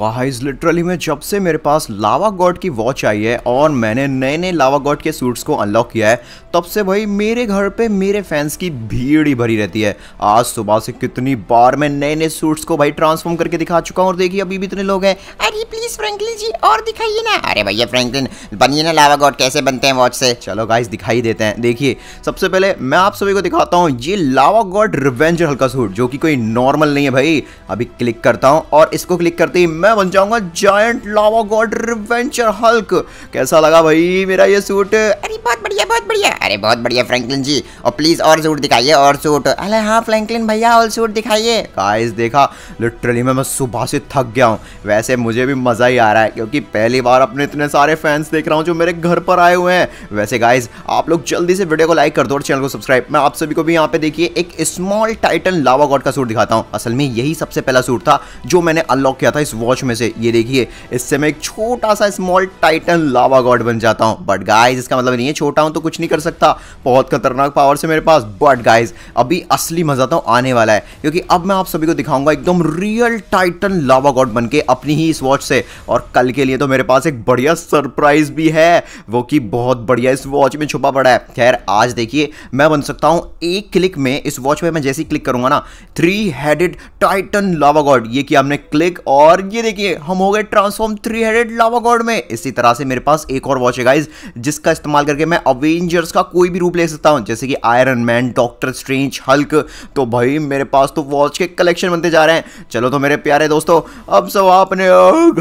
Guys literally मैं जब से मेरे पास लावा गॉड की वॉच आई है और मैंने नए नए लावा गॉड के सूट्स को अनलॉक किया है तब से भाई मेरे घर पे मेरे फैंस की भीड़ ही भरी रहती है आज सुबह से कितनी बार मैं नए नए सूट्स को भाई ट्रांसफॉर्म करके दिखा चुका हूँ और देखिए अभी भी इतने लोग हैं अरे प्लीज़ फ्रेंकलिन जी और दिखाइए ना अरे भैया फ्रेंकलिन बनिए ना लावा गॉड कैसे बनते हैं वॉच से चलो गाइज दिखाई देते हैं देखिए सबसे पहले मैं आप सभी को दिखाता हूँ ये लावा गॉड रिवेंजर हल्का सूट जो कि कोई नॉर्मल नहीं है भाई अभी क्लिक करता हूँ और इसको क्लिक करते ही मैं बन जाऊंगा giant lava god revenger hulk कैसा लगा भाई मेरा ये सूट अरे बहुत बढ़िया बहुत बढ़िया अरे बहुत बढ़िया फ्रैंकलिन जी और प्लीज और सूट दिखाइए और सूट अरे हाँ फ्रैंकलिन भैया और सूट दिखाइए गाइस देखा लिटरली मैं मैं सुबह से थक गया हूँ वैसे मुझे भी मज़ा ही आ रहा है क्योंकि पहली बार अपने इतने सारे फैंस देख रहा हूँ जो मेरे घर पर आए हुए हैं वैसे गाइज आप लोग जल्दी से वीडियो को लाइक कर दो और चैनल को सब्सक्राइब मैं आप सभी को भी यहाँ पे देखिए एक स्मॉल टाइटन लावा गॉड का सूट दिखाता हूँ असल में यही सबसे पहला सूट था जो मैंने अनलॉक किया था इस वॉच वॉच में से ये देखिए इससे मैं एक छोटा सा स्मॉल टाइटन लावा गॉड बन जाता हूँ बट गाइज इसका मतलब नहीं है छोटा हूँ तो कुछ नहीं कर सकता बहुत खतरनाक पावर से मेरे पास बट गाइज अभी असली मजा तो आने वाला है क्योंकि अब मैं आप सभी को दिखाऊंगा एकदम रियल टाइटन लावा गॉड बन के अपनी ही इस वॉच से और कल के लिए तो मेरे पास एक बढ़िया सरप्राइज भी है वो कि बहुत बढ़िया इस वॉच में छुपा पड़ा है खैर आज देखिए मैं बन सकता हूँ एक क्लिक में इस वॉच में मैं जैसे ही क्लिक करूंगा ना three headed titan lava god ये किया हमने क्लिक और ये देखिए हम हो गए transform three headed lava god में इसी तरह से मेरे पास एक और वॉच है गाइज जिसका इस्तेमाल करके मैं अवेंजर्स का कोई भी रूप ले सकता हूँ जैसे कि iron man doctor strange hulk तो भाई मेरे पास तो वॉच के कलेक्शन बनते जा रहे हैं चलो तो मेरे प्यारे दोस्तों अब सब अपने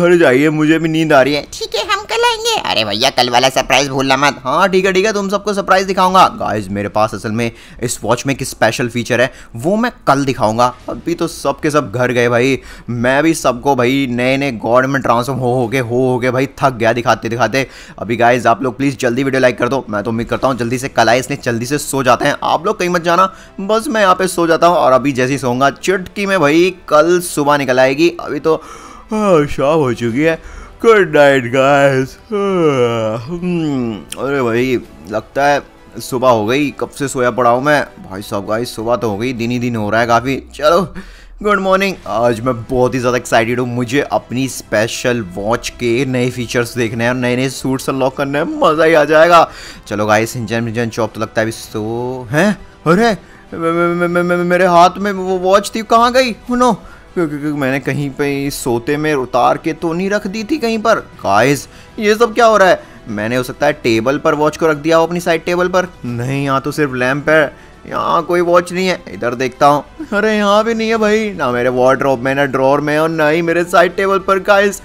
घर जाइए मुझे भी नींद आ रही है ठीक है हम कल आएंगे अरे भैया कल वाला सरप्राइज भूलना मत हाँ ठीक है ठीक है तुम सबको सरप्राइज दिखाऊंगा गाइज मेरे पास असल में इस वॉच में एक स्पेशल फीचर है वो मैं कल दिखाऊंगा अभी तो सबके सब घर गए भाई मैं भी सबको भाई नए नए गॉड में ट्रांसफॉर्म हो हो गए हो हो गए भाई थक गया दिखाते दिखाते अभी गाइज आप लोग प्लीज़ जल्दी वीडियो लाइक कर दो मैं तो उम्मीद करता हूँ जल्दी से कल आए इसने जल्दी से सो जाते हैं आप लोग कहीं मत जाना बस मैं यहाँ पे सो जाता हूँ और अभी जैसे ही सोऊंगा चुटकी में भाई कल सुबह निकल आएगी अभी तो हाँ, शाम हो चुकी है गुड नाइट गाइस अरे भाई लगता है सुबह हो गई कब से सोया पड़ा हूँ मैं भाई साहब गाइस सुबह तो हो गई दिन ही दिन हो रहा है काफ़ी चलो गुड मॉर्निंग आज मैं बहुत ही ज़्यादा एक्साइटेड हूँ मुझे अपनी स्पेशल वॉच के नए फीचर्स देखने हैं और नए नए सूट्स अनलॉक करने हैं मज़ा ही आ जाएगा चलो गाइस सिंचन विंजन चौप तो लगता है अभी सो हैं अरे मेरे हाथ में वो वॉच थी कहाँ गई नो oh मैंने कहीं पे सोते में उतार के तो नहीं रख दी थी कहीं पर गाइस ये सब क्या हो रहा है मैंने हो सकता है टेबल पर वॉच को रख दिया हो अपनी साइड टेबल पर नहीं यहाँ तो सिर्फ लैम्प है यहाँ कोई वॉच नहीं है इधर देखता हूँ अरे यहाँ भी नहीं है भाई ना मेरे वार्ड्रॉप में ना ड्रॉर में और ना ही मेरे साइड टेबल पर गाइस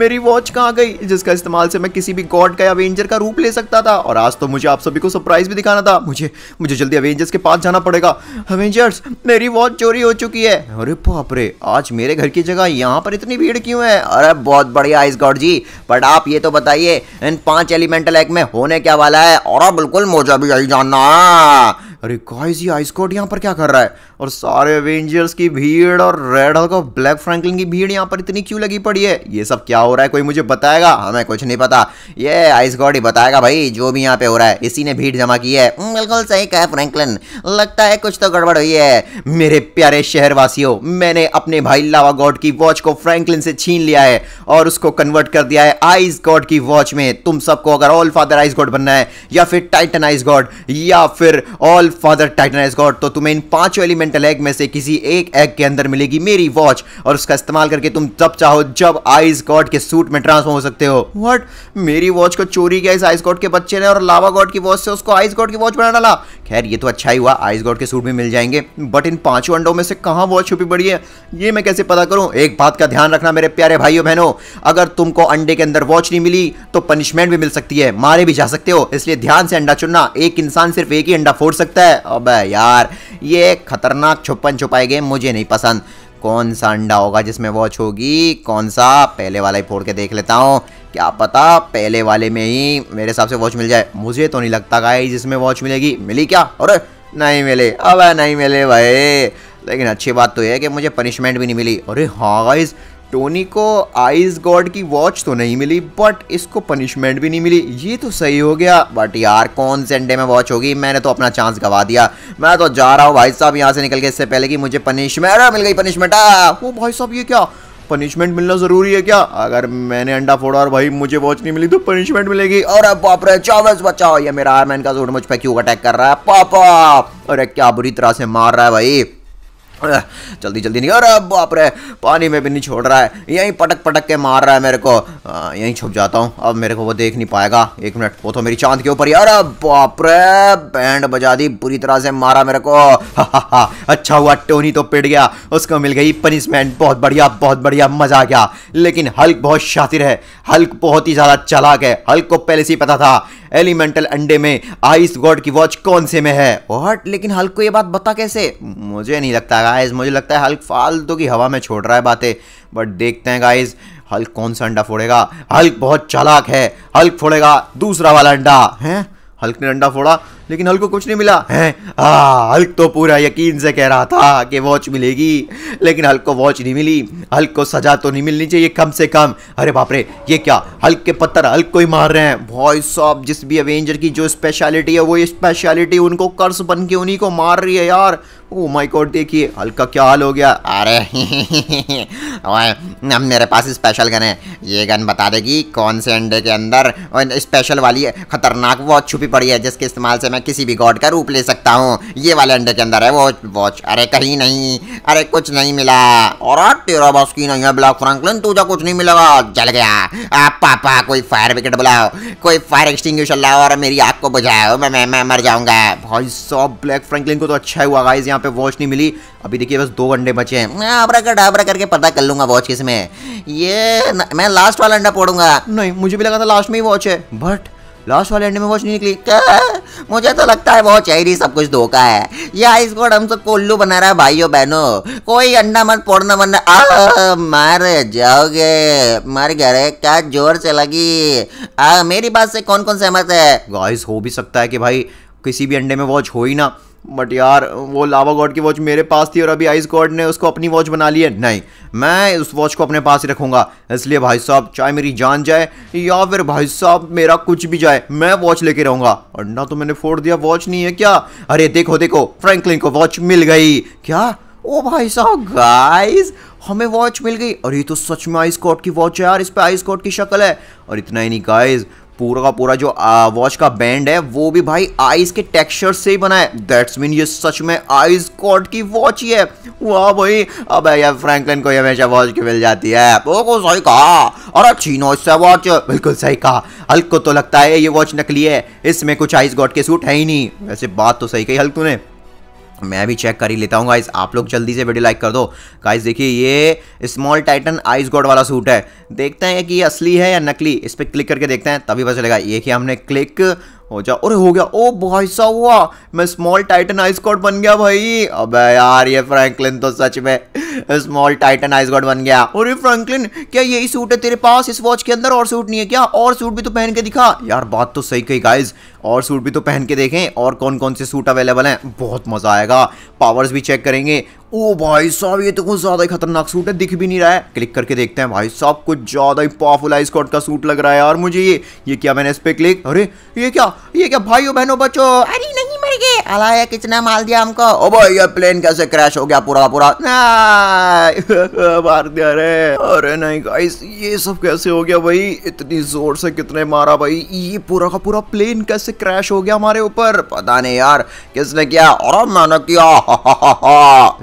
मेरी वॉच कहाँ गई जिसका इस्तेमाल से मैं किसी भी गॉड का अवेंजर का रूप ले सकता था और आज तो मुझे आप सभी को सरप्राइज भी दिखाना था मुझे मुझे जल्दी अवेंजर्स के पास जाना पड़ेगा अवेंजर्स मेरी वॉच चोरी हो चुकी है अरे पापरे आज मेरे घर की जगह यहाँ पर इतनी भीड़ क्यों है अरे बहुत बढ़िया आइस गॉड जी बट आप ये तो बताइए इन पाँच एलिमेंटल एक्ट में होने क्या वाला है और बिल्कुल मुझे भी यही जानना अरे गाइस ये आइस यहाँ पर क्या कर रहा है और सारे एवेंजर्स की भीड़ और रेड हॉक और ब्लैक फ्रैंकलिन की भीड़ यहाँ पर इतनी क्यों लगी पड़ी है ये सब क्या हो रहा है कोई मुझे बताएगा हमें कुछ नहीं पता ये आइस गॉड ही बताएगा भाई जो भी यहाँ पे हो रहा है इसी ने भीड़ जमा की है हम्म, बिल्कुल सही कहा फ्रैंकलिन लगता है कुछ तो गड़बड़ हुई है मेरे प्यारे शहरवासियों मैंने अपने भाई लावा गॉड की वॉच को फ्रैंकलिन से छीन लिया है और उसको कन्वर्ट कर दिया है आइस गॉड की वॉच में तुम सबको अगर ऑल फादर आइस गॉड बनना है या फिर टाइटन आइस गॉड या फिर all father titan ice god तो तुम्हें इन पांचों एलिमेंट मेंटल एग में से किसी एक एग के अंदर मिलेगी मेरी वॉच और उसका इस्तेमाल करके तुम जब चाहो जब आइस गॉड के सूट में ट्रांसफॉर्म हो सकते हो वट मेरी वॉच को चोरी किया इस आइस गॉड के बच्चे ने और लावा गॉड की वॉच से उसको आइस गॉड की वॉच बना डाला खैर ये तो अच्छा ही हुआ आइस गॉड के सूट में मिल जाएंगे बट इन पांचों अंडों में से कहाँ वॉच छुपी पड़ी है ये मैं कैसे पता करूँ एक बात का ध्यान रखना मेरे प्यारे भाइयों बहनों अगर तुमको अंडे के अंदर वॉच नहीं मिली तो पनिशमेंट भी मिल सकती है मारे भी जा सकते हो इसलिए ध्यान से अंडा चुनना एक इंसान सिर्फ एक ही अंडा फोड़ सकता है अब यार ये खतरनाक खतरनाक छुपन छुपाए गए मुझे नहीं पसंद कौन सा अंडा होगा जिसमें वॉच होगी कौन सा पहले वाला ही फोड़ के देख लेता हूँ क्या पता पहले वाले में ही मेरे हिसाब से वॉच मिल जाए मुझे तो नहीं लगता गाय जिसमें वॉच मिलेगी मिली क्या और नहीं मिले अब नहीं मिले भाई लेकिन अच्छी बात तो यह है कि मुझे पनिशमेंट भी नहीं मिली अरे हाँ गाइज टोनी को आइस गॉड की वॉच तो नहीं मिली बट इसको पनिशमेंट भी नहीं मिली ये तो सही हो गया बट यार कौन से अंडे में वॉच होगी मैंने तो अपना चांस गवा दिया मैं तो जा रहा हूँ भाई साहब यहाँ से निकल के इससे पहले कि मुझे पनिशमेंट मिल गई पनिशमेंट वो भाई साहब ये क्या पनिशमेंट मिलना ज़रूरी है क्या अगर मैंने अंडा फोड़ा और भाई मुझे वॉच नहीं मिली तो पनिशमेंट मिलेगी और अब बाप रे चावस बचाओ ये मेरा आयरमैन का जोड़ मुझ पर क्यों अटैक कर रहा है पापा अरे क्या बुरी तरह से मार रहा है भाई जल्दी जल्दी नहीं अरे बाप रे पानी में भी नहीं छोड़ रहा है यहीं पटक पटक के मार रहा है मेरे को यहीं छुप जाता हूँ अब मेरे को वो देख नहीं पाएगा एक मिनट वो तो मेरी चांद के ऊपर यार बाप रे बैंड बजा दी बुरी तरह से मारा मेरे को हा, हा, हा, अच्छा हुआ टोनी तो पिट गया उसको मिल गई पनिशमेंट बहुत बढ़िया बहुत बढ़िया मजा आ गया लेकिन हल्क बहुत शातिर है हल्क बहुत ही ज़्यादा चलाक है हल्क को पहले से ही पता था एलिमेंटल अंडे में आइस गॉड की वॉच कौन से में है वॉट लेकिन हल्क को ये बात बता कैसे मुझे नहीं लगता गाइस मुझे लगता है हल्क फालतू तो की हवा में छोड़ रहा है बातें बट देखते हैं गाइस हल्क कौन सा अंडा फोड़ेगा हल्क बहुत चालाक है हल्क फोड़ेगा दूसरा वाला अंडा है हल्क ने अंडा फोड़ा लेकिन हल्क को कुछ नहीं मिला है हल्क तो पूरा यकीन से कह रहा था कि वॉच मिलेगी लेकिन हल्क को वॉच नहीं मिली हल्क को सजा तो नहीं मिलनी चाहिए कम से कम अरे बापरे ये क्या हल्क के पत्थर हल्क को ही मार रहे हैं वॉइस ऑफ जिस भी अवेंजर की जो स्पेशलिटी है वो स्पेशलिटी उनको कर्स बन के उन्हीं को मार रही है यार ओ माय गॉड देखिए हल्का क्या हाल हो गया अरे अब मेरे पास स्पेशल गन है ये गन बता देगी कौन से अंडे के अंदर और स्पेशल वाली खतरनाक वॉच छुपी पड़ी है जिसके इस्तेमाल से मैं किसी भी गॉड का रूप ले सकता हूँ ये वाले अंडे के अंदर है वो वॉच अरे कहीं नहीं अरे कुछ नहीं मिला और तेरा बॉस की नहीं है ब्लॉक फ्रैंकलिन तुझे कुछ नहीं मिलेगा जल गया आप पापा कोई फायर विकेट बुलाओ कोई फायर एक्सटिंग लाओ और मेरी आग को बुझाओ मैं मैं, मैं मर जाऊंगा भाई सब ब्लैक फ्रैंकलिन को तो अच्छा हुआ गाइस यहाँ पे वॉच नहीं मिली अभी देखिए बस दो अंडे बचे हैं मैं आबरा का डाबरा करके पता कर लूंगा वॉच किस में ये न, मैं लास्ट वाला अंडा पोड़ूंगा नहीं मुझे भी लगा था लास्ट में ही वॉच है बट लास्ट वाले एंड में वॉच नहीं निकली क्या मुझे तो लगता है वॉच है सब कुछ धोखा है यह स्क्वाड हम सब उल्लू बना रहा है भाइयों बहनों कोई अंडा मत मन वरना मार जाओगे मार गया रे क्या जोर से लगी आ, मेरी बात से कौन कौन सहमत है गाइस हो भी सकता है कि भाई किसी भी अंडे में वॉच हो ही ना बट यार वो लावा गॉड की वॉच मेरे पास थी और अभी आइस गॉड ने उसको अपनी वॉच बना ली है नहीं मैं उस वॉच को अपने पास ही रखूंगा इसलिए भाई साहब चाहे मेरी जान जाए या फिर भाई साहब मेरा कुछ भी जाए मैं वॉच लेके रहूंगा और ना तो मैंने फोड़ दिया वॉच नहीं है क्या अरे देखो देखो फ्रेंकलिन को वॉच मिल गई क्या ओ भाई साहब गाइस हमें वॉच मिल गई और ये तो सच में आइस कॉट की वॉच है यार इस पर आइस कॉट की शक्ल है और इतना ही नहीं गाइज पूरा का पूरा जो वॉच का बैंड है वो भी भाई आइज के टेक्सचर से ही बना है दैट्स मीन ये सच में आइज कॉट की वॉच ही है वाह भाई अब यार फ्रैंकलिन को हमेशा वॉच की मिल जाती है बिल्कुल सही कहा अरे छीनो इससे वॉच बिल्कुल सही कहा हल्क को तो लगता है ये वॉच नकली है इसमें कुछ आइस गॉड के सूट है ही नहीं वैसे बात तो सही कही हल्क ने मैं भी चेक कर ही लेता हूँ गाइज आप लोग जल्दी से वीडियो लाइक कर दो गाइज देखिए ये स्मॉल टाइटन आइस गॉड वाला सूट है देखते हैं कि ये असली है या नकली इस पर क्लिक करके देखते हैं तभी पता चलेगा ये कि हमने क्लिक हो जा अरे हो गया ओ भाई साहब हुआ मैं स्मॉल टाइटन आइस गॉड बन गया भाई अबे यार ये फ्रैंकलिन तो सच में स्मॉल टाइटन आइस गॉड बन गया अरे फ्रैंकलिन क्या यही सूट है तेरे पास इस वॉच के अंदर और सूट नहीं है क्या और सूट भी तो पहन के दिखा यार बात तो सही कही गाइज और सूट भी तो पहन के देखें और कौन कौन से सूट अवेलेबल हैं बहुत मज़ा आएगा पावर्स भी चेक करेंगे ओ भाई साहब ये तो कुछ ज़्यादा ही खतरनाक सूट है दिख भी नहीं रहा है क्लिक करके देखते हैं भाई साहब कुछ ज़्यादा ही पावरफुल आई स्कॉट का सूट लग रहा है और मुझे ये ये क्या मैंने इस पर क्लिक अरे ये क्या ये क्या भाइयों बहनों बच्चों अरे नहीं मुर्गी अलाया किसने माल दिया हमको ओ भाई ये प्लेन कैसे क्रैश हो गया पूरा पूरा मार दिया रे अरे नहीं गाइस ये सब कैसे हो गया भाई इतनी जोर से कितने मारा भाई ये पूरा का पूरा प्लेन कैसे क्रैश हो गया हमारे ऊपर पता नहीं यार किसने किया और मैंने किया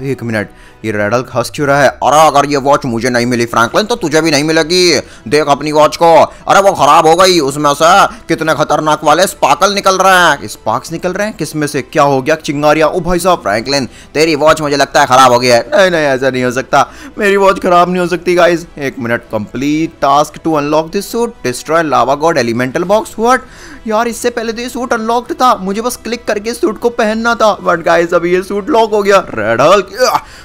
एक मिनट ये रेडल हंस क्यों रहा है अरे अगर ये वॉच मुझे नहीं मिली फ्रैंकलिन तो तुझे भी नहीं मिलेगी देख अपनी वॉच को अरे वो खराब हो गई उसमें से कितने खतरनाक वाले स्पार्कल निकल रहे हैं स्पार्क्स निकल रहे हैं किसमें से क्या हो गया चिंगारिया ओ भाई साहब फ्रैंकलिन तेरी वॉच मुझे लगता है खराब हो गया है नहीं नहीं ऐसा नहीं हो सकता मेरी वॉच खराब नहीं हो सकती गाइज एक minute complete task to unlock this suit destroy lava god elemental box what यार इससे पहले तो ये सूट अनलॉक्ड था मुझे बस क्लिक करके सूट को पहनना था बट गाइज अभी ये सूट लॉक हो गया रेड हल्क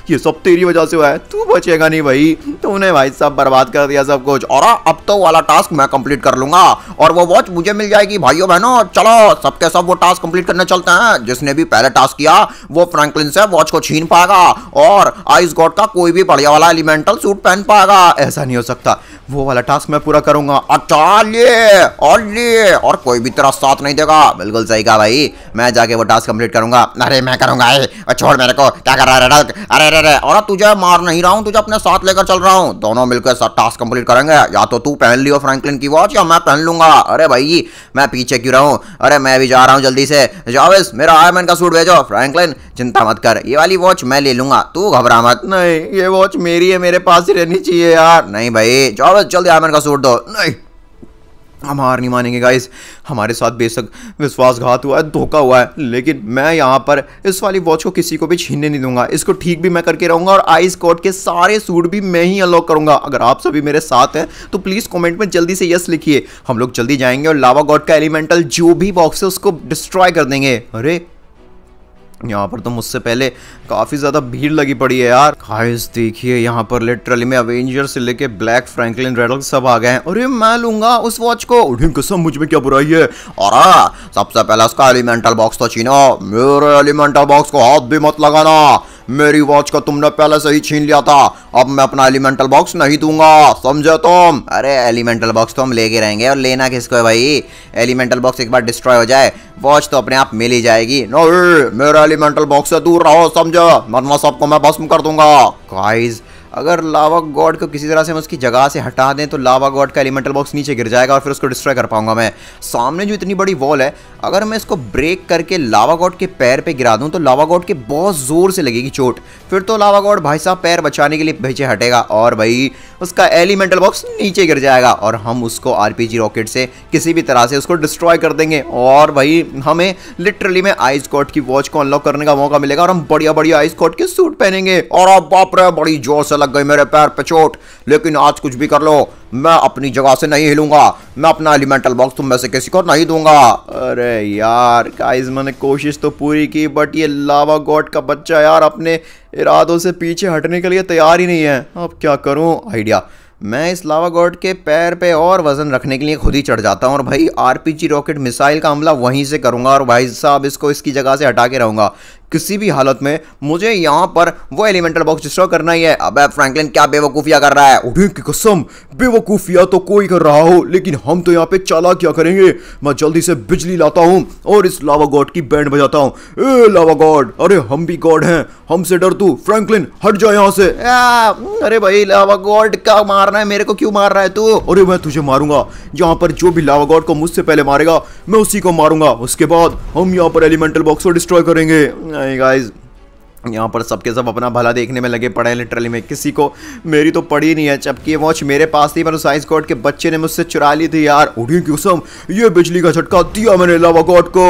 ये सब तेरी वजह से हुआ है तू बचेगा नहीं भाई तूने भाई साहब बर्बाद कर दिया सब कुछ और हाँ, अब तो वाला टास्क मैं कंप्लीट कर लूंगा और वो वॉच मुझे मिल जाएगी भाइयों बहनों चलो सबके सब वो टास्क कंप्लीट करने चलते हैं जिसने भी पहले टास्क किया वो फ्रैंकलिन से वॉच को छीन पाएगा और आइस गॉड का कोई भी बढ़िया वाला एलिमेंटल सूट पहन पाएगा ऐसा नहीं हो सकता वो वाला टास्क मैं पूरा करूंगा अच्छा लिए और लिए और कोई भी तेरा साथ नहीं देगा बिल्कुल सही कहा भाई मैं जाके वो टास्क कंप्लीट करूंगा अरे मैं करूंगा अरे छोड़ मेरे को क्या कर रहा है अरे बैरर है और तुझे मार नहीं रहा हूँ तुझे अपने साथ लेकर चल रहा हूँ दोनों मिलकर साथ टास्क कंप्लीट करेंगे या तो तू पहन लियो फ्रैंकलिन की वॉच या मैं पहन लूंगा अरे भाई मैं पीछे क्यों रहा हूँ अरे मैं भी जा रहा हूँ जल्दी से जावेस मेरा आय का सूट भेजो फ्रैंकलिन चिंता मत कर ये वाली वॉच मैं ले लूंगा तू घबरा मत नहीं ये वॉच मेरी है मेरे पास ही रहनी चाहिए यार नहीं भाई जावेस जल्दी आयरमैन का सूट दो नहीं हम हार नहीं मानेंगे गाइस हमारे साथ बेशक विश्वासघात हुआ है धोखा हुआ है लेकिन मैं यहाँ पर इस वाली वॉच को किसी को भी छीनने नहीं दूंगा इसको ठीक भी मैं करके रहूँगा और आइस कोट के सारे सूट भी मैं ही अनलॉक करूँगा अगर आप सभी मेरे साथ हैं तो प्लीज़ कमेंट में जल्दी से यस लिखिए हम लोग जल्दी जाएंगे और लावा गॉड का एलिमेंटल जो भी बॉक्स है उसको डिस्ट्रॉय कर देंगे अरे यहाँ पर तो मुझसे पहले काफ़ी ज़्यादा भीड़ लगी पड़ी है यार गाइस देखिए यहाँ पर लिटरली में अवेंजर से लेके ब्लैक फ्रैंकलिन रेडल सब आ गए हैं अरे मैं लूंगा उस वॉच को उन्हें कसम मुझ में क्या बुराई है और हाँ, सबसे पहला उसका एलिमेंटल बॉक्स तो छीनो मेरे एलिमेंटल बॉक्स को हाथ भी मत लगाना मेरी वॉच को तुमने पहले से ही छीन लिया था अब मैं अपना एलिमेंटल बॉक्स नहीं दूंगा समझे तुम अरे एलिमेंटल बॉक्स तो हम लेके रहेंगे और लेना किसको है भाई एलिमेंटल बॉक्स एक बार डिस्ट्रॉय हो जाए वॉच तो अपने आप मिल ही जाएगी नो मेरा एलिमेंटल बॉक्स से दूर रहो समझो वरना सबको मैं भस्म कर दूंगा अगर लावा गॉड को किसी तरह से हम उसकी जगह से हटा दें तो लावा गॉड का एलिमेंटल बॉक्स नीचे गिर जाएगा और फिर उसको डिस्ट्रॉय कर पाऊंगा मैं सामने जो इतनी बड़ी वॉल है अगर मैं इसको ब्रेक करके लावा गॉड के पैर पे गिरा दूं तो लावा गॉड के बहुत ज़ोर से लगेगी चोट फिर तो लावा गॉड भाई साहब पैर बचाने के लिए पीछे हटेगा और भाई उसका एलिमेंटल बॉक्स नीचे गिर जाएगा और हम उसको आर रॉकेट से किसी भी तरह से उसको डिस्ट्रॉय कर देंगे और भाई हमें लिटरली में आइस गॉड की वॉच को अनलॉक करने का मौका मिलेगा और हम बढ़िया बढ़िया आइस गॉड के सूट पहनेंगे और आप बाप रहे बड़ी जोर से लग गई मेरे पैर पे चोट लेकिन आज कुछ भी कर लो मैं अपनी जगह से नहीं हिलूंगा मैं अपना एलिमेंटल बॉक्स तुम में से किसी को नहीं दूंगा अरे यार गाइस मैंने कोशिश तो पूरी की बट ये लावा गॉड का बच्चा यार अपने इरादों से पीछे हटने के लिए तैयार ही नहीं है अब क्या करूँ आइडिया मैं इस लावा गॉड के पैर पे और वज़न रखने के लिए खुद ही चढ़ जाता हूँ और भाई आरपीजी रॉकेट मिसाइल का हमला वहीं से करूँगा और भाई साहब इसको इसकी जगह से हटा के रहूँगा किसी भी हालत में मुझे यहाँ पर वो एलिमेंटल बॉक्स डिस्ट्रॉय करना ही है अब फ्रैंकलिन क्या बेवकूफिया कर रहा है उठे की कसम बेवकूफिया तो कोई कर रहा हो लेकिन हम तो यहाँ पे चाला क्या करेंगे मैं जल्दी से बिजली लाता हूँ और इस लावा गॉड की बैंड बजाता हूँ ए लावा गॉड अरे हम भी गॉड हैं हमसे डर तू फ्रैंकलिन हट जा यहाँ से अरे भाई लावा गॉड क्या मार रहा है मेरे को क्यों मार रहा है तू अरे मैं तुझे मारूंगा यहाँ पर जो भी लावा गॉड को मुझसे पहले मारेगा मैं उसी को मारूंगा उसके बाद हम यहाँ पर एलिमेंटल बॉक्स को डिस्ट्रॉय करेंगे गाइज यहाँ पर सबके सब अपना भला देखने में लगे पड़े हैं लिटरली में किसी को मेरी तो पड़ी नहीं है जबकि ये वॉच मेरे पास थी पर उस आइस गॉड के बच्चे ने मुझसे चुरा ली थी यार उड़ी कसम ये बिजली का झटका दिया मैंने लावा गॉड को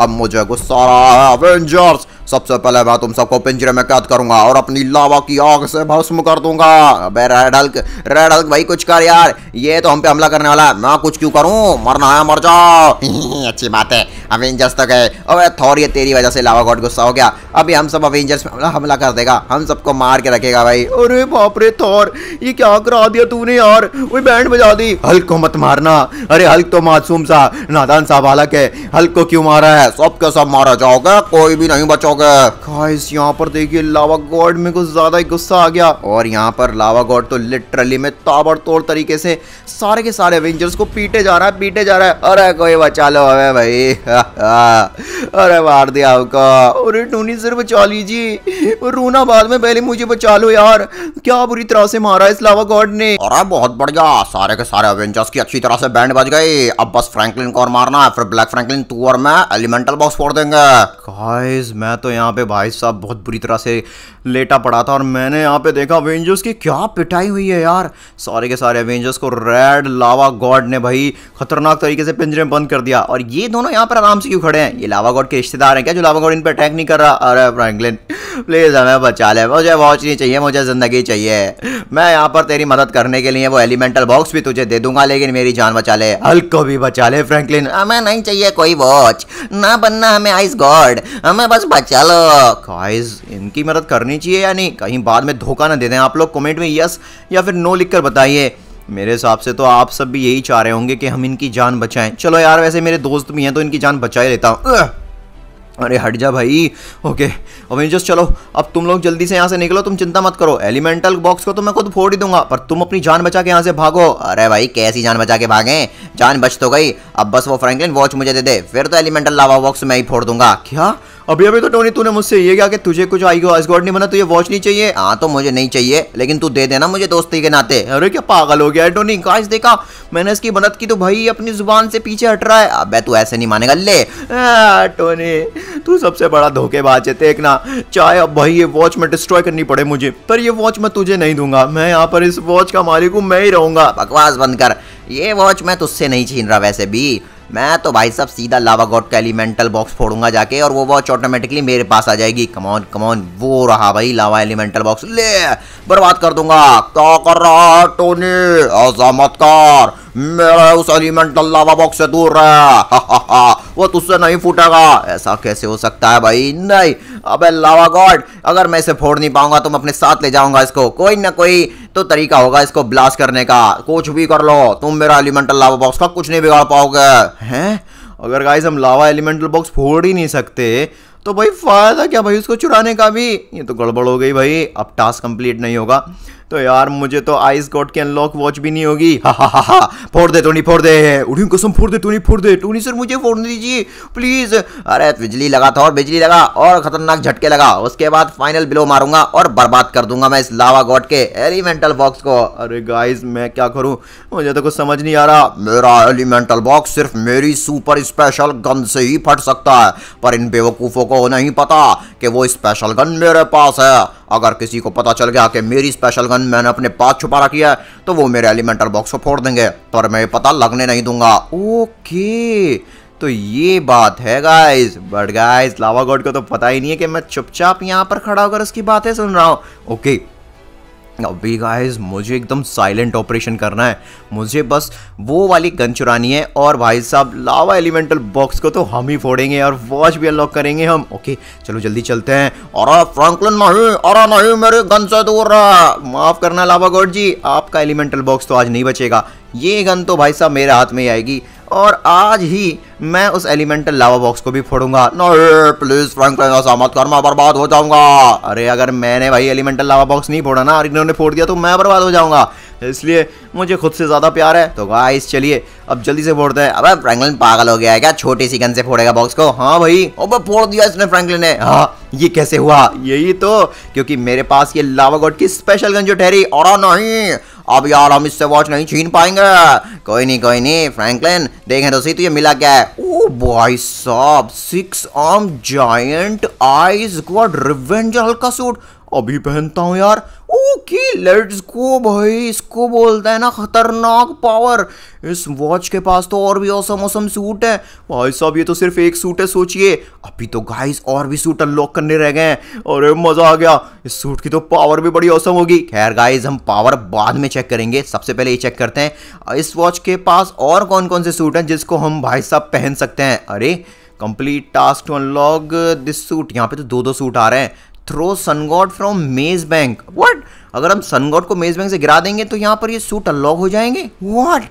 अब मुझे गुस्सा रहा है अवेंजर्स सबसे पहले मैं तुम सबको पिंजरे में कैद करूंगा और अपनी लावा की आग से भस्म कर दूंगा अबे रेड हल्क रेड हल्क भाई कुछ कर यार ये तो हम पे हमला करने वाला है मैं कुछ क्यों करूं मरना है मर जाओ अच्छी बात है अवेंजर्स तक है अबे थोर ये तेरी वजह से लावा गॉड गुस्सा हो गया अभी हम सब अवेंजर्स में हमला कर देगा हम सबको मार के रखेगा भाई अरे बाप रे थोर ये क्या करा दिया तूने यार वो बैंड बजा दी हल्क को मत मारना अरे हल्क तो मासूम सा नादान सा बालक है हल्क को क्यों मारा है है सब के सब मारा जाओगे कोई भी नहीं बचोगे गाइस यहाँ पर देखिए लावा गॉड में कुछ ज्यादा ही गुस्सा आ गया और यहाँ पर लावा गॉड तो लिटरली में ताबड़तोड़ तरीके से सारे के सारे एवेंजर्स को पीटे जा रहा है पीटे जा रहा है अरे कोई बचा लो हमें भाई अरे मार दिया आपका अरे टूनी सर बचा लीजिए रूना बाद में पहले मुझे बचा लो यार क्या बुरी तरह से मारा इस लावा गॉड ने अरे बहुत बढ़िया सारे के सारे एवेंजर्स की अच्छी तरह से बैंड बज गई अब बस फ्रैंकलिन को और मारना है फिर ब्लैक फ्रैंकलिन तू और मैं एलिमेंटल बॉक्स फोड़ देंगे गाइस मैं तो यहाँ पे भाई साहब बहुत बुरी तरह से लेटा पड़ा था और मैंने यहाँ पे देखा अवेंजर्स की क्या पिटाई हुई है यार सारे के सारे अवेंजर्स को रेड लावा गॉड ने भाई खतरनाक तरीके से पिंजरे में बंद कर दिया और ये दोनों यहाँ पर आराम से क्यों खड़े हैं ये लावा गॉड के रिश्तेदार हैं क्या जो लावा गॉड इन पर अटैक नहीं कर रहा अरे फ्रैंकलिन प्लीज़ हमें बचा ले मुझे वॉच नहीं चाहिए मुझे ज़िंदगी चाहिए मैं यहाँ पर तेरी मदद करने के लिए वो एलिमेंटल बॉक्स भी तुझे दे दूंगा लेकिन मेरी जान बचा ले हल्क को भी बचा ले फ्रैंकलिन हमें नहीं चाहिए कोई वॉच ना बनना हमें आइस गॉड हमें बस बचा लो आइस इनकी मदद करनी होनी चाहिए या नहीं कहीं बाद में धोखा ना दे दें आप लोग कमेंट में यस या फिर नो लिखकर बताइए मेरे हिसाब से तो आप सब भी यही चाह रहे होंगे कि हम इनकी जान बचाएं चलो यार वैसे मेरे दोस्त भी हैं तो इनकी जान बचा ही लेता हूँ अरे हट जा भाई ओके अवेंजर्स चलो अब तुम लोग जल्दी से यहाँ से निकलो तुम चिंता मत करो एलिमेंटल बॉक्स को तो मैं खुद फोड़ ही दूंगा पर तुम अपनी जान बचा के यहाँ से भागो अरे भाई कैसी जान बचा के भागे जान बच तो गई अब बस वो फ्रैंकलिन वॉच मुझे दे दे फिर तो एलिमेंटल लावा बॉक्स मैं ही फोड़ दूंगा क्या अभी अभी तो टोनी तूने मुझसे ये क्या कि तुझे कुछ आई गॉड नहीं बना तो ये वॉच नहीं चाहिए हाँ तो मुझे नहीं चाहिए लेकिन तू दे देना मुझे दोस्ती के नाते अरे क्या पागल हो गया है टोनी काश देखा मैंने इसकी मदद की तो भाई अपनी जुबान से पीछे हट रहा है अब तू ऐसे नहीं मानेगा ले टोनी तू सबसे बड़ा धोखेबाज है देखना चाहे अब भाई ये वॉच में डिस्ट्रॉय करनी पड़े मुझे पर ये वॉच मैं तुझे नहीं दूंगा मैं यहाँ पर इस वॉच का मालिक हूँ मैं ही रहूंगा बकवास बंद कर ये वॉच मैं तुझसे नहीं छीन रहा वैसे भी मैं तो भाई साहब सीधा लावा गॉड का एलिमेंटल बॉक्स फोड़ूंगा जाके और वो वॉच ऑटोमेटिकली मेरे पास आ जाएगी कमॉन कमॉन वो रहा भाई लावा एलिमेंटल बॉक्स ले बर्बाद कर दूंगा क्या कर रहा टोनी ऐसा मत कर मेरा उस एलिमेंटल लावा बॉक्स से दूर रहा वो तुझसे नहीं फूटेगा ऐसा कैसे हो सकता है भाई नहीं अबे लावा गॉड अगर मैं इसे फोड़ नहीं पाऊंगा तो मैं अपने साथ ले जाऊंगा इसको कोई ना कोई तो तरीका होगा इसको ब्लास्ट करने का कुछ भी कर लो तुम मेरा एलिमेंटल लावा बॉक्स का कुछ नहीं बिगाड़ पाओगे हैं अगर गाइस हम लावा एलिमेंटल बॉक्स फोड़ ही नहीं सकते तो भाई फ़ायदा क्या भाई उसको चुराने का भी ये तो गड़बड़ हो गई भाई अब टास्क कंप्लीट नहीं होगा तो यार मुझे तो आइस गॉड की अनलॉक वॉच भी नहीं होगी फोड़ दे टोनी फोड़ दे उड़ी कसम फोड़ दे टोनी फोड़ दे टोनी सर मुझे फोड़ दीजिए प्लीज़ अरे बिजली लगा था और बिजली लगा और खतरनाक झटके लगा उसके बाद फाइनल बिलो मारूंगा और बर्बाद कर दूंगा मैं इस लावा गॉड के एलिमेंटल बॉक्स को अरे गाइज मैं क्या करूँ मुझे तो कुछ समझ नहीं आ रहा मेरा एलिमेंटल बॉक्स सिर्फ मेरी सुपर स्पेशल गन से ही फट सकता है पर इन बेवकूफ़ों को नहीं पता कि वो स्पेशल गन मेरे पास है अगर किसी को पता चल गया कि मेरी स्पेशल गन मैंने अपने पास छुपा रखी है तो वो मेरे एलिमेंटल बॉक्स को फोड़ देंगे पर मैं पता लगने नहीं दूंगा ओके तो ये बात है guys but guys lava god को तो पता ही नहीं है कि मैं चुपचाप यहाँ पर खड़ा होकर उसकी बातें सुन रहा हूँ ओके अभी गाइस मुझे एकदम साइलेंट ऑपरेशन करना है मुझे बस वो वाली गन चुरानी है और भाई साहब लावा एलिमेंटल बॉक्स को तो हम ही फोड़ेंगे और वॉच भी अनलॉक करेंगे हम ओके चलो जल्दी चलते हैं और फ्रैंकलिन नहीं और नहीं मेरे गन से दूर रहा माफ़ करना लावा गॉड जी आपका एलिमेंटल बॉक्स तो आज नहीं बचेगा ये गन तो भाई साहब मेरे हाथ में ही आएगी और आज ही मैं उस एलिमेंटल लावा बॉक्स को भी फोड़ूंगा नो प्लीज फ्रैंक मत कर मैं बर्बाद हो जाऊंगा अरे अगर मैंने भाई एलिमेंटल लावा बॉक्स नहीं फोड़ा ना और इन्होंने फोड़ दिया तो मैं बर्बाद हो जाऊंगा इसलिए मुझे खुद से ज़्यादा प्यार है तो गाइस चलिए अब जल्दी से फोड़ते हैं अब फ्रैंकलिन पागल हो गया है क्या छोटी सी गन से फोड़ेगा बॉक्स को हाँ भाई अब फोड़ दिया इसने फ्रैंकलिन ने हाँ ये कैसे हुआ यही तो क्योंकि मेरे पास ये लावा गॉड की स्पेशल गन जो ठहरी और नहीं अब यार हम इससे वॉच नहीं छीन पाएंगे कोई नहीं कोई नहीं फ्रैंकलिन देखें तो सी तो ये मिला क्या है ओ भाई साहब six arm giant ice god revenge हल्का सूट अभी पहनता हूँ यार की लेट्स गो भाई इसको बोलते हैं ना खतरनाक पावर इस वॉच के पास तो और भी औसम औसम सूट है भाई साहब ये तो सिर्फ एक सूट है सोचिए अभी तो गाइस और भी सूट अनलॉक करने रह गए हैं और मज़ा आ गया इस सूट की तो पावर भी बड़ी औसम होगी खैर गाइस हम पावर बाद में चेक करेंगे सबसे पहले ये चेक करते हैं इस वॉच के पास और कौन कौन से सूट हैं जिसको हम भाई साहब पहन सकते हैं अरे complete task to unlock this suit यहाँ पे तो दो दो सूट आ रहे हैं throw sun god from maze bank what अगर हम गॉड को मेज बैंक से गिरा देंगे तो यहाँ पर ये सूट अनलॉक हो जाएंगे वॉट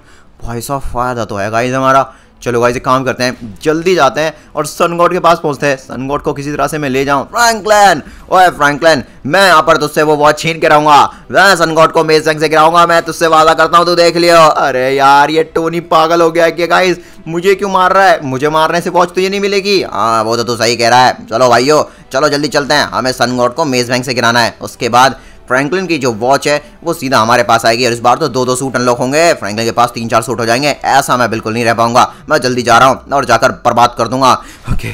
वॉइस ऑफ फायदा तो है गाइज हमारा चलो भाई से काम करते हैं जल्दी जाते हैं और सन गॉड के पास पहुंचते हैं गॉड को किसी तरह से मैं ले जाऊं फ्रैंकलिन ओए फ्रैंकलिन मैं यहाँ पर तुझसे वो वॉच छीन के रहूंगा मैं गॉड को मेज से गिराऊंगा मैं तुझसे वादा करता हूँ तू देख लियो अरे यार ये टोनी पागल हो गया है कि गाइस मुझे क्यों मार रहा है मुझे मारने से वॉच तो ये नहीं मिलेगी हाँ वो तो तू सही कह रहा है चलो भाइयों चलो जल्दी चलते हैं हमें गॉड को मेज बैंक से गिराना है उसके बाद फ्रैंकलिन की जो वॉच है वो सीधा हमारे पास आएगी और इस बार तो दो दो सूट अनलॉक होंगे फ्रैंकलिन के पास तीन चार सूट हो जाएंगे ऐसा मैं बिल्कुल नहीं रह पाऊंगा मैं जल्दी जा रहा हूँ और जाकर बर्बाद कर दूंगा ओके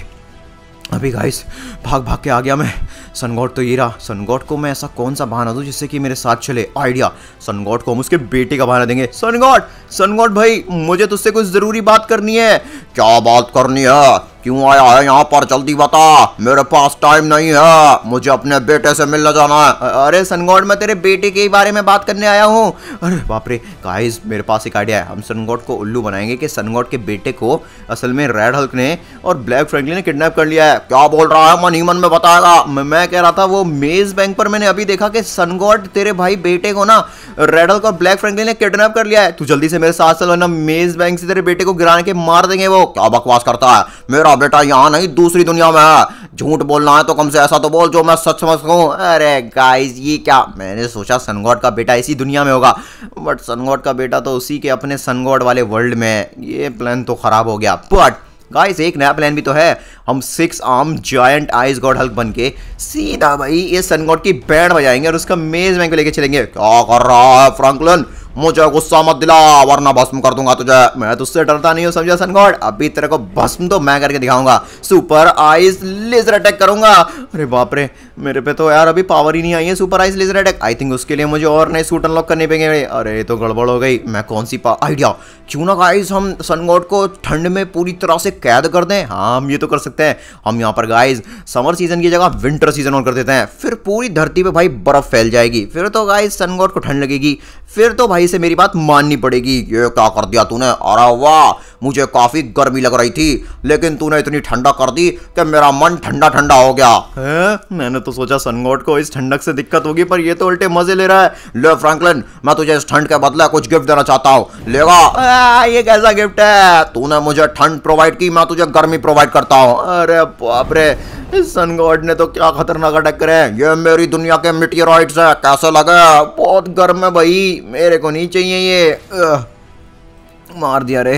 अभी गाइस भाग भाग के आ गया मैं सनगोट तो ये रहा सनगोट को मैं ऐसा कौन सा बहाना दूँ जिससे कि मेरे साथ चले आइडिया सनगोट को हम उसके बेटे का बहाना देंगे सनगोट सनगॉड भाई मुझे तुझसे कुछ जरूरी बात करनी है क्या बात करनी है क्यों आया है यहाँ पर जल्दी बता मेरे पास टाइम नहीं है मुझे अपने बेटे से मिलने जाना है अरे सनगोड मैं तेरे बेटे के बारे में बात करने आया हूँ अरे बाप रे गाइस मेरे पास एक आइडिया है हम सनगोड को उल्लू बनाएंगे कि सनगोड के बेटे को असल में रेड हल्क ने और ब्लैक फ्रेंकली ने किडनैप कर लिया है क्या बोल रहा है मन ही मन में बताएगा मैं कह रहा था वो मेज बैंक पर मैंने अभी देखा कि सनगोड तेरे भाई बेटे को ना रेड हल्क और ब्लैक फ्रेंकली ने किडनैप कर लिया है तू जल्दी से से मेरे साथ चल वरना मेज बैंक से तेरे बेटे को गिराने के मार देंगे वो क्या बकवास करता है मेरा बेटा यहाँ नहीं दूसरी दुनिया में है झूठ बोलना है तो कम से ऐसा तो बोल जो मैं सच समझ सकूँ अरे गाइस ये क्या मैंने सोचा सनगॉड का बेटा इसी दुनिया में होगा बट सनगॉड का बेटा तो उसी के अपने सनगॉड वाले वर्ल्ड में है ये प्लान तो खराब हो गया बट गाइस एक नया प्लान भी तो है हम six arm giant ice god hulk बनके सीधा भाई ये सनगॉड की बैंड बजाएंगे और उसका मेज बैंक लेके चलेंगे क्या कर रहा है फ्रैंकलिन मुझे गुस्सा मत दिला वरना भस्म कर दूंगा तुझे मैं तुझसे डरता नहीं हूँ समझा सन गॉड अभी तेरे को भस्म तो मैं करके दिखाऊंगा सुपर आइस लेजर अटैक करूंगा अरे बाप रे मेरे पे तो यार अभी पावर ही नहीं आई है super ice laser attack I think उसके लिए मुझे और नए सूट अनलॉक करने पेंगे अरे तो गड़बड़ हो गई मैं कौन सी आइडिया क्यों ना गाइस हम सनगॉड को ठंड में पूरी तरह से कैद कर दें हाँ हम ये तो कर सकते हैं हम यहाँ पर गाइस समर सीजन की जगह विंटर सीजन ऑन कर देते हैं फिर पूरी धरती पर भाई बर्फ फैल जाएगी फिर तो गाइस सनगॉड को ठंड लगेगी फिर तो भाई से मेरी बात माननी पड़ेगी ये क्या कर दिया तूने अरे वाह मुझे काफी गर्मी लग रही थी लेकिन तूने इतनी ठंडा कर दी कि मेरा मन ठंडा ठंडा हो गया है? मैंने तो सोचा सनगोट को इस ठंडक से दिक्कत होगी पर ये तो उल्टे मजे ले रहा है ले फ्रैंकलिन मैं तुझे इस ठंड के बदले कुछ गिफ्ट देना चाहता हूँ लेगा ये कैसा गिफ्ट है तूने मुझे ठंड प्रोवाइड की मैं तुझे गर्मी प्रोवाइड करता हूँ अरे बापरे इस सन गॉड ने तो क्या खतरनाक अटक करे ये मेरी दुनिया के मिटियरॉइड्स है कैसे लगा बहुत गर्म है भाई मेरे को नहीं चाहिए ये मार दिया रे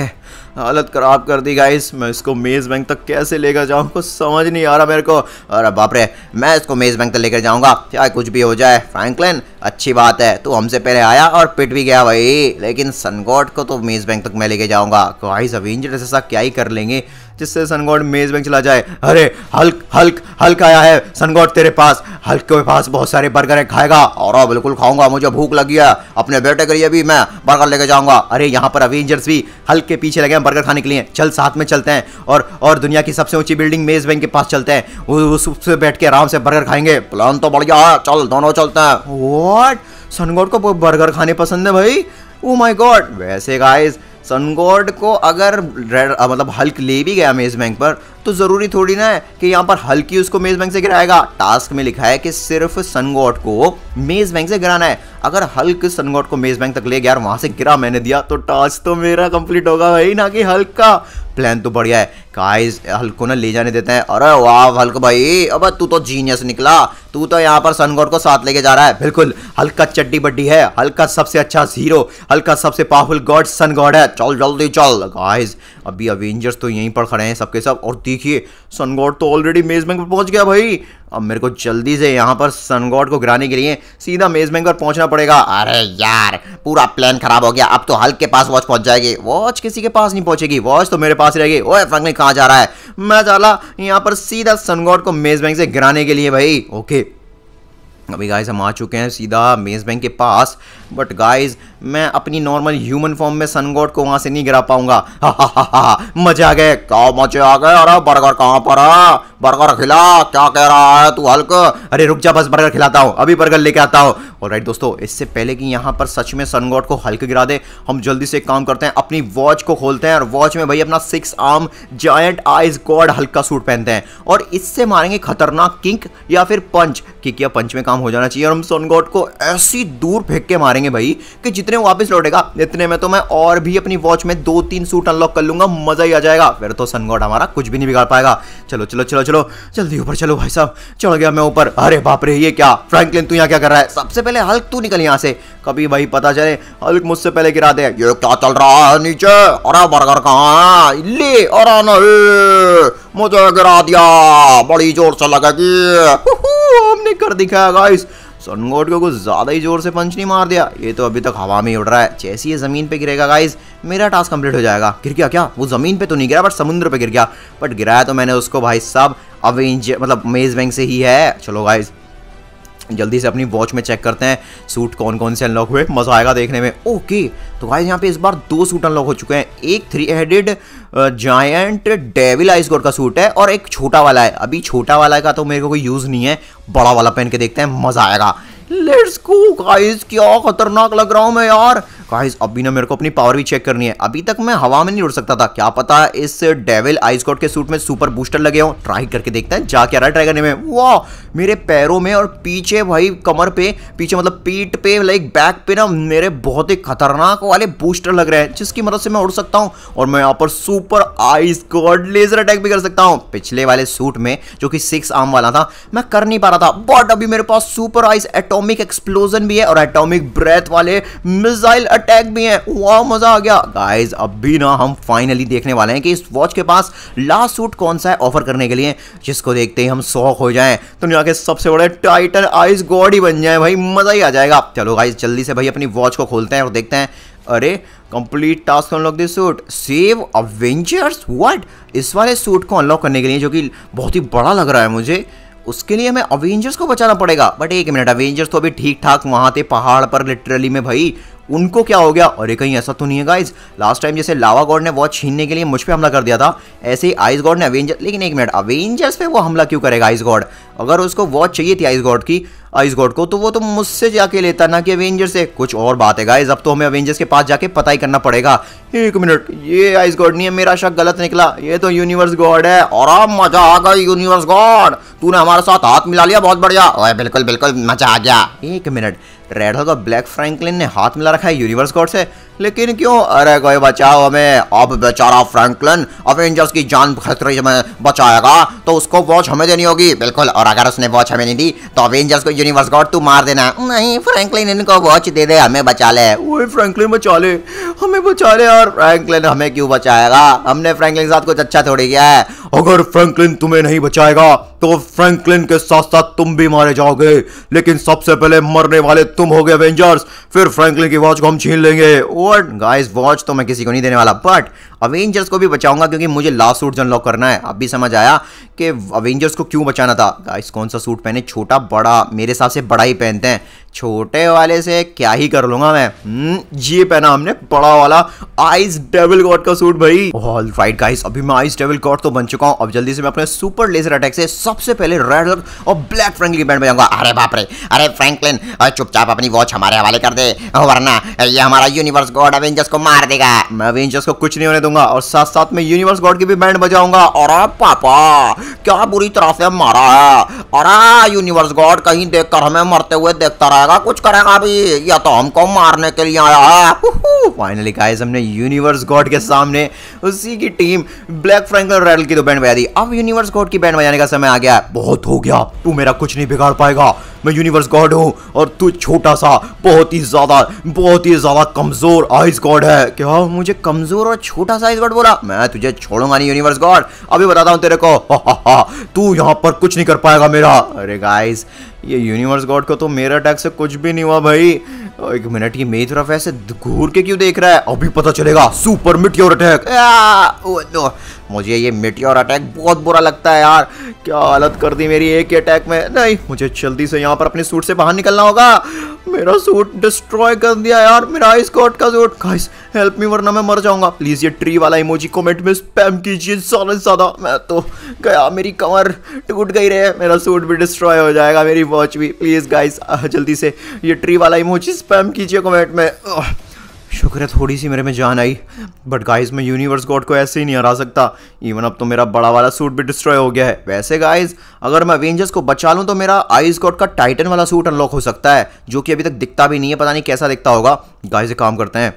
हालत ख़राब कर दी गाइस मैं इसको मेज़ बैंक तक कैसे लेकर जाऊँ कुछ समझ नहीं आ रहा मेरे को अरे बाप रे मैं इसको मेज़ बैंक तक लेकर जाऊँगा चाहे कुछ भी हो जाए फ्रैंकलिन अच्छी बात है तू हमसे पहले आया और पिट भी गया भाई लेकिन सनगॉट को तो मेज़ बैंक तक मैं लेके जाऊँगा गाइस अवेंजर्स ऐसा क्या ही कर लेंगे जिससे सनगॉड मेज बैंक चला जाए अरे हल्क हल्क हल्क आया है सनगॉड तेरे पास हल्क के पास बहुत सारे बर्गर है खाएगा और बिल्कुल खाऊंगा मुझे भूख लगी है अपने बेटे के लिए भी मैं बर्गर लेके जाऊंगा अरे यहाँ पर अवेंजर्स भी हल्क के पीछे लगे हैं बर्गर खाने के लिए चल साथ में चलते हैं और और दुनिया की सबसे ऊंची बिल्डिंग मेज बैंक के पास चलते हैं उस उससे बैठ के आराम से बर्गर खाएंगे प्लान तो बढ़िया है चल दोनों चलते हैं वॉट सनगॉड को बर्गर खाने पसंद है भाई ओ माय गॉड वैसे गाइस सनगॉड को अगर रेड मतलब हल्क ले भी गया मेज बैंक पर तो ज़रूरी थोड़ी ना है कि यहाँ पर हल्की उसको मेज बैंक से गिराएगा टास्क में लिखा है कि सिर्फ सनगोट को मेज बैंक से गिराना है अगर हल्क सनगोट को मेज बैंक तक ले गया और वहां से गिरा मैंने दिया तो टास्क तो मेरा कंप्लीट होगा भाई ना कि हल्क का प्लान तो बढ़िया है काइज हल्क को ना ले जाने देते हैं अरे वाह हल्क भाई अब तू तो जीनियस निकला तू तो यहाँ पर सनगोट को साथ लेके जा रहा है बिल्कुल हल्का चड्डी बड्डी है हल्का सबसे अच्छा हीरो हल्का सबसे पावरफुल गॉड सन गॉड है चल जल्दी चल गाइज अभी अवेंजर्स तो यहीं पर खड़े हैं सबके सब और देखिए सनगॉड तो ऑलरेडी मेज बैंक पर पहुंच गया भाई अब मेरे को जल्दी से यहाँ पर सनगॉड को गिराने के लिए सीधा मेज बैंक पर पहुंचना पड़ेगा अरे यार पूरा प्लान खराब हो गया अब तो हल्क के पास वॉच पहुंच जाएगी वॉच किसी के पास नहीं पहुंचेगी वॉच तो मेरे पास रहेगी ओए फ्रैंकलिन कहाँ जा रहा है मैं चला यहाँ पर सीधा सनगॉड को मेज बैंक से गिराने के लिए भाई ओके अभी गाइस हम आ चुके हैं सीधा मेज बैंक के पास बट गाइज मैं अपनी नॉर्मल ह्यूमन फॉर्म में सन गॉड को वहां से नहीं गिरा पाऊंगा मजे आ गए क्या मजे आ गए अरे बर्गर कहाँ पर है बर्गर खिला क्या कह रहा है तू हल्क अरे रुक जा बस बर्गर खिलाता हूँ अभी बर्गर लेके आता हूँ और राइट दोस्तों इससे पहले कि यहाँ पर सच में सन गॉड को हल्क गिरा दे हम जल्दी से एक काम करते हैं अपनी वॉच को खोलते हैं और वॉच में भाई अपना six arm giant ice god हल्का सूट पहनते हैं और इससे मारेंगे खतरनाक किंक या फिर पंच किक या पंच में काम हो जाना चाहिए और हम सन गॉड को ऐसी दूर फेंक के मारेंगे मारेंगे भाई कि जितने वापस लौटेगा इतने में तो मैं और भी अपनी वॉच में दो तीन सूट अनलॉक कर लूंगा मजा ही आ जाएगा फिर तो सनगॉड हमारा कुछ भी नहीं बिगाड़ पाएगा चलो चलो चलो चलो जल्दी ऊपर चलो भाई साहब चढ़ गया मैं ऊपर अरे बाप रे ये क्या फ्रैंकलिन तू यहाँ क्या कर रहा है सबसे पहले हल्क तू निकल यहाँ से कभी भाई पता चले हल्क मुझसे पहले गिरा दे ये क्या चल रहा है नीचे अरे बर्गर कहाँ मुझे गिरा दिया बड़ी जोर से लगेगी हमने कर दिखाया गाइस सोनगोट को कुछ ज़्यादा ही जोर से पंच नहीं मार दिया ये तो अभी तक हवा में उड़ रहा है जैसे ये ज़मीन पे गिरेगा गाइज मेरा टास्क कंप्लीट हो जाएगा गिर गया क्या वो ज़मीन पे तो नहीं गिरा बट समुद्र पे गिर गया बट गिराया तो मैंने उसको भाई साहब अवेंज मतलब मेज बैंक से ही है चलो गाइज जल्दी से अपनी वॉच में चेक करते हैं सूट कौन कौन से अनलॉक हुए मज़ा आएगा देखने में ओके तो गाइज यहाँ पे इस बार दो सूट अनलॉक हो चुके हैं एक three headed giant devil ice god का सूट है और एक छोटा वाला है अभी छोटा वाला का तो मेरे को कोई यूज़ नहीं है बड़ा वाला पहन के देखते हैं मज़ा आएगा लेट्स गो गाइस क्या खतरनाक लग रहा हूँ मैं यार गाइस अभी ना मेरे को अपनी पावर भी चेक करनी है अभी तक मैं हवा में नहीं उड़ सकता था क्या पता इस डेविल आइसकॉट के सूट में सुपर बूस्टर लगे हो ट्राई करके देखते हैं जा क्या रहा है ट्राई करने में वाह मेरे पैरों में और पीछे भाई कमर पे पीछे मतलब पीठ पे लाइक बैक पे ना मेरे बहुत ही खतरनाक वाले बूस्टर लग रहे हैं जिसकी मदद से मैं उड़ सकता हूँ और मैं यहाँ पर super ice god laser attack भी कर सकता हूँ पिछले वाले सूट में जो कि सिक्स आम वाला था मैं कर नहीं पा रहा था बट अभी मेरे पास सुपर आइस एटोमिक एक्सप्लोजन भी है और एटोमिक ब्रेथ वाले मिजाइल अटैक भी है वाह मजा आ गया गाइज अभी ना हम फाइनली देखने वाले हैं कि इस वॉच के पास लास्ट सूट कौन सा है ऑफर करने के लिए जिसको देखते ही हम शौक हो जाए तो दुनिया के सबसे बड़े टाइटन आइस गॉड ही बन जाए भाई मज़ा ही आ जाएगा चलो गाइस जल्दी से भाई अपनी वॉच को खोलते हैं और देखते हैं अरे complete task unlock this suit save avengers what इस वाले सूट को अनलॉक करने के लिए जो कि बहुत ही बड़ा लग रहा है मुझे उसके लिए हमें अवेंजर्स को बचाना पड़ेगा बट एक मिनट अवेंजर्स तो अभी ठीक ठाक वहाँ थे पहाड़ पर लिटरली में भाई उनको क्या हो गया और ये कहीं ऐसा तो नहीं है गाइज लास्ट टाइम जैसे लावा गॉड ने वॉच छीनने के लिए मुझ पर हमला कर दिया था ऐसे ही आइस गॉड ने अवेंजर लेकिन एक मिनट अवेंजर्स पे वो हमला क्यों करेगा आइस गॉड अगर उसको वॉच चाहिए थी आइस गॉड की आइस गॉड को तो वो तो मुझसे जाके लेता ना कि अवेंजर्स से कुछ और बात है गाइज अब तो हमें अवेंजर्स के पास जाके पता ही करना पड़ेगा एक मिनट ये आइस गॉड नहीं है मेरा शक गलत निकला ये तो यूनिवर्स गॉड है और अब मजा आ गया यूनिवर्स गॉड तूने हमारे साथ हाथ मिला लिया बहुत बढ़िया बिल्कुल बिल्कुल मजा आ गया एक मिनट रेड हल्क और ब्लैक फ्रैंकलिन ने हाथ मिला रखा है यूनिवर्स कोड से लेकिन क्यों अरे कोई बचाओ हमें अब बेचारा फ्रैंकलिन अवेंजर्स की जान खतरे में बचाएगा तो उसको वॉच हमें देनी होगी बिल्कुल और अगर उसने वॉच हमें नहीं दी तो अवेंजर्स को यूनिवर्स गॉड तू मार देना नहीं फ्रैंकलिन इनको वॉच दे दे हमें बचा ले वो फ्रैंकलिन बचा ले हमें बचा ले और फ्रैंकलिन हमें क्यों बचाएगा हमने फ्रैंकलिन के साथ कुछ अच्छा थोड़ी किया है अगर फ्रैंकलिन तुम्हें नहीं बचाएगा तो फ्रैंकलिन के साथ साथ तुम भी मारे जाओगे लेकिन सबसे पहले मरने वाले तुम हो एवेंजर्स फिर फ्रैंकलिन की वॉच को हम छीन लेंगे और गाइस वॉच तो मैं किसी को नहीं देने वाला बट अवेंजर्स को भी बचाऊंगा क्योंकि मुझे लास्ट सूट अनलॉक करना है अब भी समझ आया कि अवेंजर्स को क्यों बचाना था गाइस कौन सा सूट पहने छोटा बड़ा मेरे हिसाब से बड़ा ही पहनते हैं छोटे वाले से क्या ही कर लूंगा मैं जी हम्म, पहना हमने बड़ा वाला आइस डेविल गॉड का सूट भाई ऑल राइट गाइस अभी मैं आइस डेविल गॉड तो बन चुका हूं अब जल्दी से मैं अपने सुपर लेजर अटैक से सबसे पहले रेड और ब्लैक फ्रैंकलिन बैंड बजाऊंगा अरे बाप रे अरे फ्रैंकलिन चुपचाप अपनी वॉच हमारे हवाले कर दे वरना ये हमारा यूनिवर्स गॉड अवेंजर्स को मार देगा मैं अवेंजर्स को कुछ नहीं होने दूंगा दूंगा और साथ साथ में यूनिवर्स गॉड की भी बैंड बजाऊंगा और पापा क्या बुरी तरह से मारा है अरे यूनिवर्स गॉड कहीं देखकर हमें मरते हुए देखता रहेगा कुछ करेगा अभी या तो हमको मारने के लिए आया है फाइनली गाइस हमने यूनिवर्स गॉड के सामने उसी की टीम ब्लैक फ्रैंकलिन रेडल की तो बैंड बजा दी अब यूनिवर्स गॉड की बैंड बजाने का समय आ गया है बहुत हो गया तू मेरा कुछ नहीं बिगाड़ पाएगा मैं यूनिवर्स गॉड हूँ और तू छोटा सा बहुत ही ज़्यादा बहुत ही ज़्यादा कमज़ोर आइस गॉड है क्या मुझे कमज़ोर और छोटा सा आइस गॉड बोला मैं तुझे छोड़ूंगा नहीं यूनिवर्स गॉड अभी बताता हूँ तेरे को तू यहाँ पर कुछ नहीं कर पाएगा मेरा अरे गाइज ये यूनिवर्स गॉड को तो मेरा अटैक से कुछ भी नहीं हुआ भाई एक मिनट ये मेरी तरफ ऐसे घूर के क्यों देख रहा है अभी पता चलेगा सुपर मिट्टी और अटैक मुझे ये और अटैक बहुत बुरा लगता है यार क्या हालत कर दी मेरी एक ही अटैक में नहीं मुझे जल्दी से यहाँ पर अपने सूट से बाहर निकलना होगा मेरा सूट डिस्ट्रॉय कर दिया यार मेरा आइस कोट का सूट गाइस हेल्प मी वरना मैं मर जाऊंगा प्लीज़ ये ट्री वाला इमोजी कमेंट में स्पैम कीजिए ज़्यादा से ज़्यादा मैं तो गया मेरी कमर टूट गई रहे मेरा सूट भी डिस्ट्रॉय हो जाएगा मेरी वॉच भी प्लीज़ गाइस जल्दी से ये ट्री वाला इमोजी स्पैम कीजिए कमेंट में शुक्र है थोड़ी सी मेरे में जान आई बट गाइज मैं यूनिवर्स गॉड को ऐसे ही नहीं हरा सकता इवन अब तो मेरा बड़ा वाला सूट भी डिस्ट्रॉय हो गया है वैसे गाइज अगर मैं अवेंजर्स को बचा लूँ तो मेरा आइस गॉड का टाइटन वाला सूट अनलॉक हो सकता है जो कि अभी तक दिखता भी नहीं है पता नहीं कैसा दिखता होगा गाइज काम करते हैं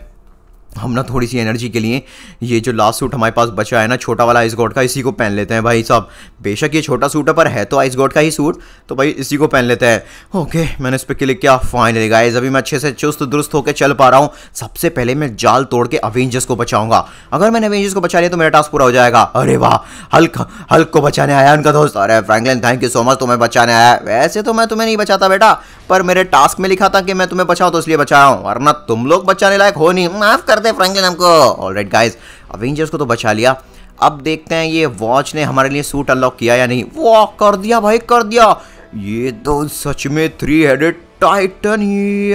हम ना थोड़ी सी एनर्जी के लिए ये जो लास्ट सूट हमारे पास बचा है ना छोटा वाला आइस गॉड का इसी को पहन लेते हैं भाई साहब बेशक ये छोटा सूट है पर है तो आइस गॉड का ही सूट तो भाई इसी को पहन लेते हैं ओके मैंने इस पर क्लिक किया फाइनली गाइज अभी मैं अच्छे से चुस्त दुरुस्त होकर चल पा रहा हूँ सबसे पहले मैं जाल तोड़ के अवेंजर्स को बचाऊंगा अगर मैंने अवेंजर्स को बचा लिया तो मेरा टास्क पूरा हो जाएगा अरे वाह हल्क हल्क को बचाने आया उनका दोस्त अरे Franklin thank you so much तुम्हें बचाने आया वैसे तो मैं तुम्हें नहीं बचाता बेटा पर मेरे टास्क में लिखा था कि मैं तुम्हें बचाऊँ तो इसलिए बचाया हूँ वरना तुम लोग बचाने लायक हो नहीं माफ कर करते हैं फ्रैंकलिन हमको ऑलराइट गाइस अवेंजर्स को तो बचा लिया अब देखते हैं ये वॉच ने हमारे लिए सूट अनलॉक किया या नहीं वो कर दिया भाई कर दिया ये तो सच में three headed titan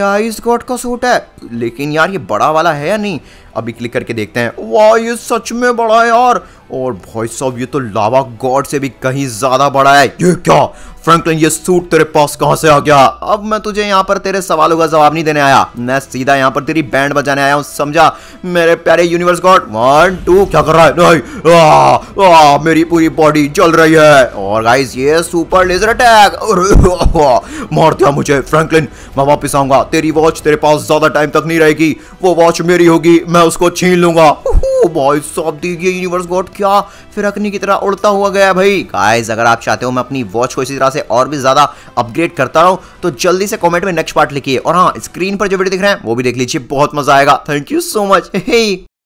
ice god का सूट है लेकिन यार ये बड़ा वाला है या नहीं अभी क्लिक करके देखते हैं वाह ये सच में बड़ा है यार और वॉइस ऑफ ये तो लावा गॉड से भी कहीं ज्यादा बड़ा है ये क्या फ्रैंकलिन ये सूट तेरे पास कहां से आ गया अब मैं तुझे यहाँ पर तेरे सवालों का जवाब नहीं देने आया मैं सीधा यहाँ पर तेरी बैंड बजाने आया हूँ समझा मेरे प्यारे यूनिवर्स गॉड वन टू क्या कर रहा है नहीं आ, आ, आ, मेरी पूरी बॉडी चल रही है और गाइस ये सुपर लेजर अटैक मार दिया मुझे फ्रैंकलिन जैकलिन मैं वापस आऊंगा तेरी वॉच तेरे पास ज्यादा टाइम तक नहीं रहेगी वो वॉच मेरी होगी मैं उसको छीन लूंगा यूनिवर्स गॉड क्या की तरह उड़ता हुआ गया भाई गाइस अगर आप चाहते हो मैं अपनी वॉच को इसी तरह से और भी ज्यादा अपग्रेड करता रहूं तो जल्दी से कमेंट में नेक्स्ट पार्ट लिखिए और हाँ स्क्रीन पर जो वीडियो दिख रहे हैं वो भी देख लीजिए बहुत मजा आएगा थैंक यू सो मच